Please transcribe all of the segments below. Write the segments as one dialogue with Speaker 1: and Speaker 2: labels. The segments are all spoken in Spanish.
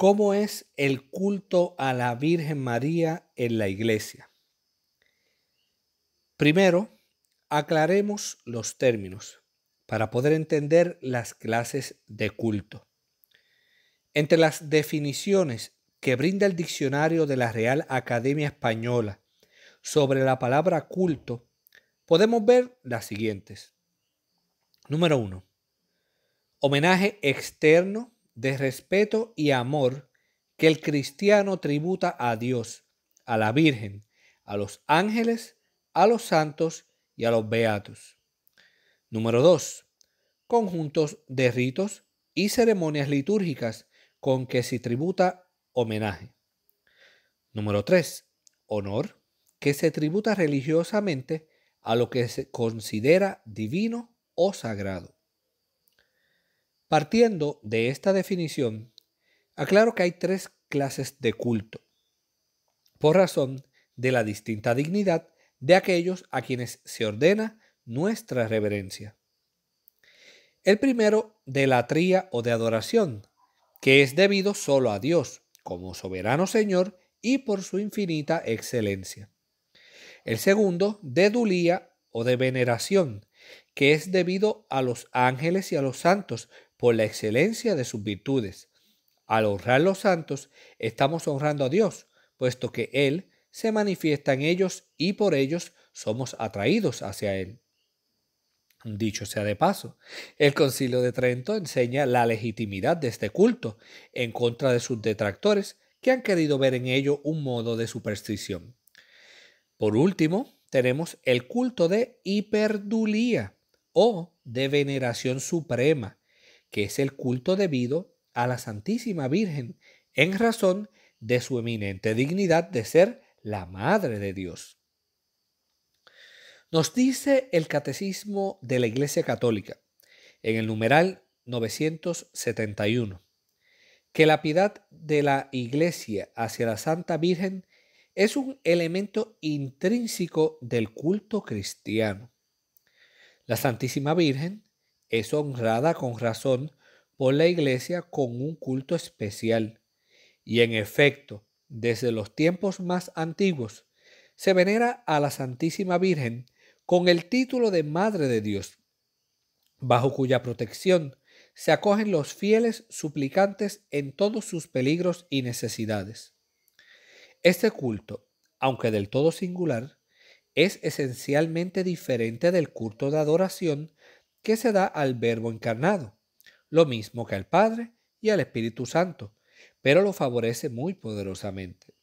Speaker 1: ¿Cómo es el culto a la Virgen María en la iglesia? Primero, aclaremos los términos para poder entender las clases de culto. Entre las definiciones que brinda el diccionario de la Real Academia Española sobre la palabra culto, podemos ver las siguientes. Número 1. Homenaje externo de respeto y amor que el cristiano tributa a Dios, a la Virgen, a los ángeles, a los santos y a los beatos. Número 2. Conjuntos de ritos y ceremonias litúrgicas con que se tributa homenaje. Número 3. Honor que se tributa religiosamente a lo que se considera divino o sagrado. Partiendo de esta definición, aclaro que hay tres clases de culto, por razón de la distinta dignidad de aquellos a quienes se ordena nuestra reverencia. El primero de la tría o de adoración, que es debido solo a Dios, como soberano Señor y por su infinita excelencia. El segundo de dulía o de veneración, que es debido a los ángeles y a los santos por la excelencia de sus virtudes. Al honrar los santos, estamos honrando a Dios, puesto que Él se manifiesta en ellos y por ellos somos atraídos hacia Él. Dicho sea de paso, el Concilio de Trento enseña la legitimidad de este culto, en contra de sus detractores que han querido ver en ello un modo de superstición. Por último, tenemos el culto de hiperdulía o de veneración suprema, que es el culto debido a la Santísima Virgen en razón de su eminente dignidad de ser la Madre de Dios. Nos dice el Catecismo de la Iglesia Católica, en el numeral 971, que la piedad de la Iglesia hacia la Santa Virgen es un elemento intrínseco del culto cristiano. La Santísima Virgen es honrada con razón por la iglesia con un culto especial. Y en efecto, desde los tiempos más antiguos, se venera a la Santísima Virgen con el título de Madre de Dios, bajo cuya protección se acogen los fieles suplicantes en todos sus peligros y necesidades. Este culto, aunque del todo singular, es esencialmente diferente del culto de adoración que se da al Verbo encarnado, lo mismo que al Padre y al Espíritu Santo, pero lo favorece muy poderosamente.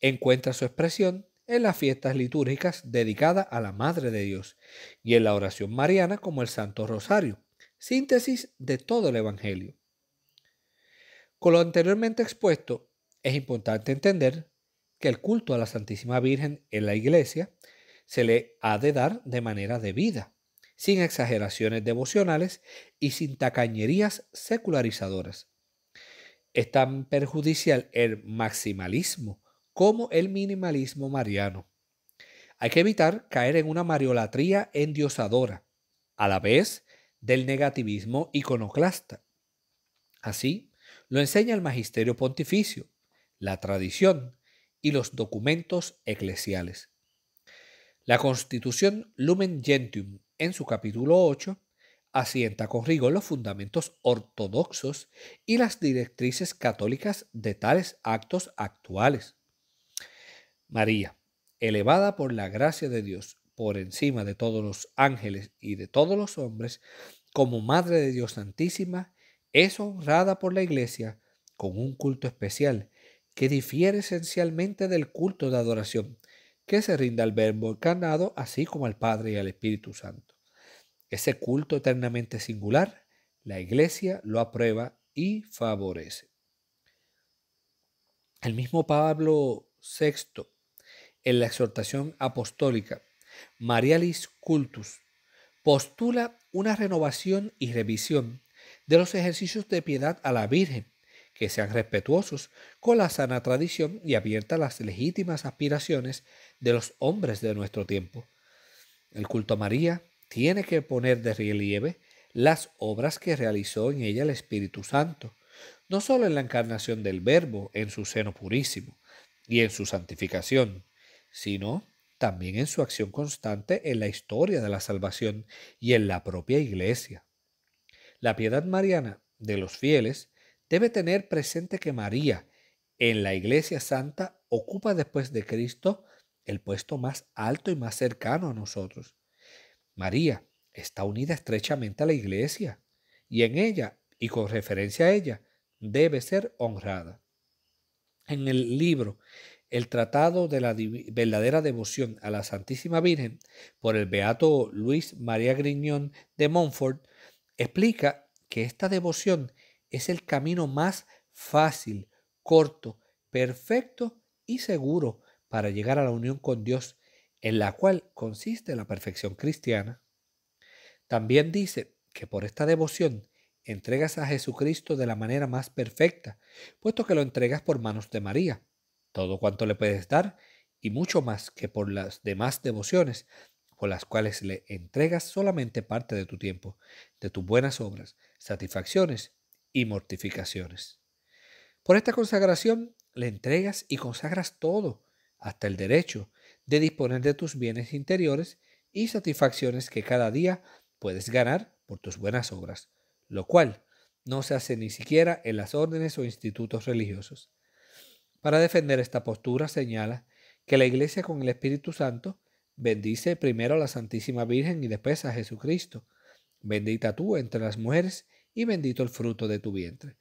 Speaker 1: Encuentra su expresión en las fiestas litúrgicas dedicadas a la Madre de Dios y en la oración mariana como el Santo Rosario, síntesis de todo el Evangelio. Con lo anteriormente expuesto, es importante entender que el culto a la Santísima Virgen en la Iglesia se le ha de dar de manera debida, sin exageraciones devocionales y sin tacañerías secularizadoras. Es tan perjudicial el maximalismo como el minimalismo mariano. Hay que evitar caer en una mariolatría endiosadora, a la vez del negativismo iconoclasta. Así lo enseña el magisterio pontificio, la tradición y los documentos eclesiales. La constitución Lumen Gentium en su capítulo 8, asienta con rigor los fundamentos ortodoxos y las directrices católicas de tales actos actuales. María, elevada por la gracia de Dios por encima de todos los ángeles y de todos los hombres, como Madre de Dios Santísima, es honrada por la Iglesia con un culto especial que difiere esencialmente del culto de adoración que se rinde al Verbo encarnado, así como al Padre y al Espíritu Santo. Ese culto eternamente singular, la Iglesia lo aprueba y favorece. El mismo Pablo VI, en la exhortación apostólica Marialis Cultus, postula una renovación y revisión de los ejercicios de piedad a la Virgen, que sean respetuosos con la sana tradición y abierta a las legítimas aspiraciones de los hombres de nuestro tiempo. El culto a María tiene que poner de relieve las obras que realizó en ella el Espíritu Santo, no solo en la encarnación del Verbo en su seno purísimo y en su santificación, sino también en su acción constante en la historia de la salvación y en la propia Iglesia. La piedad mariana de los fieles debe tener presente que María en la Iglesia Santa ocupa después de Cristo el puesto más alto y más cercano a nosotros María está unida estrechamente a la Iglesia y en ella, y con referencia a ella, debe ser honrada. En el libro El Tratado de la Verdadera Devoción a la Santísima Virgen por el Beato Luis María Griñón de Montfort, explica que esta devoción es el camino más fácil, corto, perfecto y seguro para llegar a la unión con Dios en la cual consiste la perfección cristiana. También dice que por esta devoción entregas a Jesucristo de la manera más perfecta, puesto que lo entregas por manos de María, todo cuanto le puedes dar y mucho más que por las demás devociones, por las cuales le entregas solamente parte de tu tiempo, de tus buenas obras, satisfacciones y mortificaciones. Por esta consagración le entregas y consagras todo, hasta el derecho, de disponer de tus bienes interiores y satisfacciones que cada día puedes ganar por tus buenas obras, lo cual no se hace ni siquiera en las órdenes o institutos religiosos. Para defender esta postura señala que la Iglesia con el Espíritu Santo bendice primero a la Santísima Virgen y después a Jesucristo. Bendita tú entre las mujeres y bendito el fruto de tu vientre.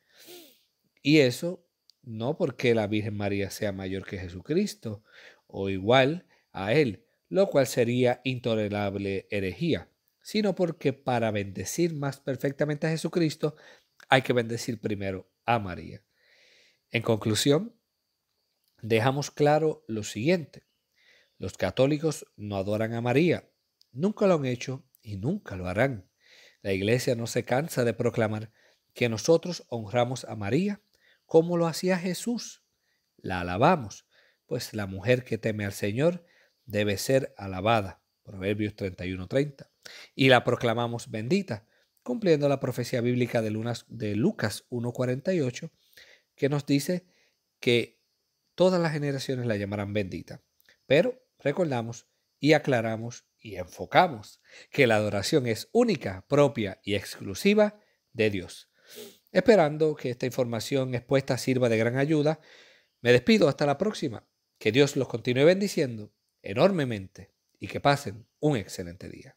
Speaker 1: Y eso no porque la Virgen María sea mayor que Jesucristo o igual a él, lo cual sería intolerable herejía, sino porque para bendecir más perfectamente a Jesucristo hay que bendecir primero a María. En conclusión, dejamos claro lo siguiente. Los católicos no adoran a María, nunca lo han hecho y nunca lo harán. La Iglesia no se cansa de proclamar que nosotros honramos a María como lo hacía Jesús. La alabamos, pues la mujer que teme al Señor debe ser alabada. Proverbios 31:30. Y la proclamamos bendita, cumpliendo la profecía bíblica de, Lunas, de Lucas 1:48, que nos dice que todas las generaciones la llamarán bendita. Pero recordamos y aclaramos y enfocamos que la adoración es única, propia y exclusiva de Dios. Esperando que esta información expuesta sirva de gran ayuda, me despido hasta la próxima. Que Dios los continúe bendiciendo enormemente y que pasen un excelente día.